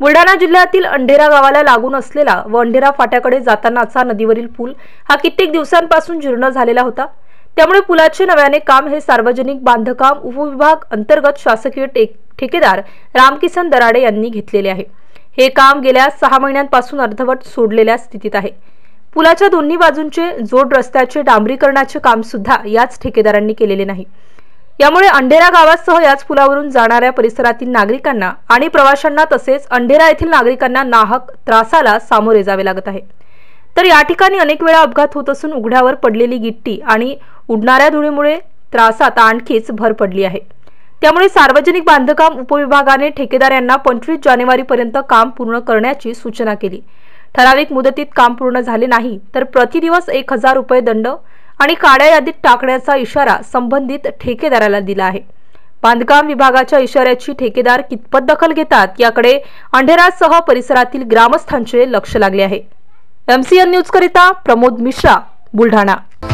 बुलढाणा जिल्ह्यातील अंढेरा गावाला लागून असलेला व अंढेरा फाट्याकडे जातानाचा नदीवरील पूल हा कित्येक दिवसांपासून जीर्ण झालेला होता त्यामुळे पुलाचे नव्याने काम हे सार्वजनिक बांधकाम उपविभाग अंतर्गत शासकीय ठेकेदार रामकिसन दराडे यांनी घेतलेले आहे हे काम गेल्या सहा महिन्यांपासून अर्धवट सोडलेल्या स्थितीत आहे पुलाच्या दोन्ही बाजूंचे जोड रस्त्याचे डांबरीकरणाचे काम सुद्धा याच ठेकेदारांनी केलेले नाही यामुळे अंढेरा गावासह याच पुलावरून जाणाऱ्या परिसरातील नागरिकांना आणि प्रवाशांना तसेच अंढेरा येथील नागरिकांना नाहक त्रासाला सामोरे जावे लागत आहे तर या ठिकाणी अनेक वेळा अपघात होत असून उघड्यावर पडलेली गिट्टी आणि उडणाऱ्या धुळीमुळे त्रासात आणखीच भर पडली आहे त्यामुळे सार्वजनिक बांधकाम उपविभागाने ठेकेदारांना यांना पंचवीस जानेवारीपर्यंत काम पूर्ण करण्याची सूचना केली ठराविक मुदतीत काम पूर्ण झाले नाही तर प्रतिदिवस एक हजार रुपये दंड आणि काळ्या यादीत टाकण्याचा इशारा संबंधित ठेकेदाराला दिला आहे बांधकाम विभागाच्या इशाऱ्याची ठेकेदार कितपत दखल घेतात याकडे अंढेरासह परिसरातील ग्रामस्थांचे लक्ष लागले आहे एमसीएन न्यूज करिता प्रमोद मिश्रा बुलढाणा